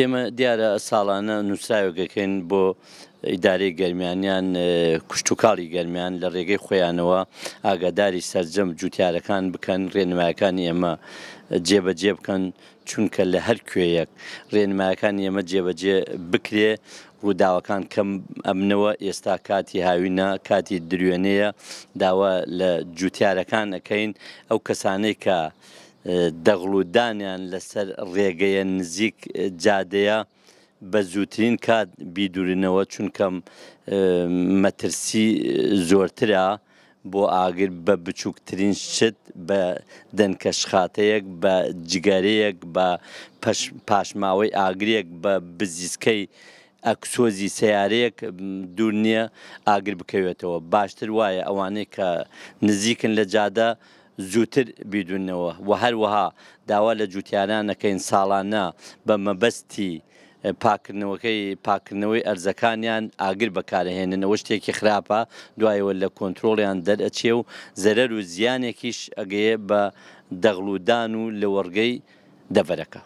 ئێمە دیارە ساڵانە نووسراوەکەکەین بۆ ئیداری گەرمیانیان کوشتتوکاڵی گەرمیان لە ڕێگەی خۆیانەوە ئاگاداری سەررجەم جوتیارەکان بکەن ڕێنمایەکان ئێمە جێبەجێ بکەن چونکە لە هەر کوێیەک ڕێنمایەکان ئێمە جێبەجێ بکرێ ڕووداوەکان کەم ئەمنەوە ئێستا کاتی هاوینە کاتی درێنەیە داوا لە جوتیارەکان ئەەکەین ئەو کەسانەی کە دەغڵودانیان لەسەر ڕێگەیە نزیک جادەیە بە زووترین کات بیدورینەوە چونکەم مەترسی زۆرترە بۆ ئاگر بە بچووکترین شت بە دەنکەشخاتەیەک بە جگەرەیەک بە پاشماوەی ئاگرێک بە بزیسکەی ئەکسۆزی سیارەیەک دوور نییە ئاگر بکەوێتەوە باشتر وایە ئەوانەیە کە نزیکن لە جادا زووتر بیدونەوە و هەروەها داوا لە جووتیانان نەکەین ساڵانە بە مەبەستی پاکردنەوەکەی پاکردنەوەی ئەرزەکانیان ئاگر بەکارهێننەوە شتێکی خراپە دوایەوە لە کۆنتترۆڵیان دەرەچێ و زەرەر و زیانێکیش ئەگەیە بە دەغڵودان و لە وەرگەی دەڤەرەکە.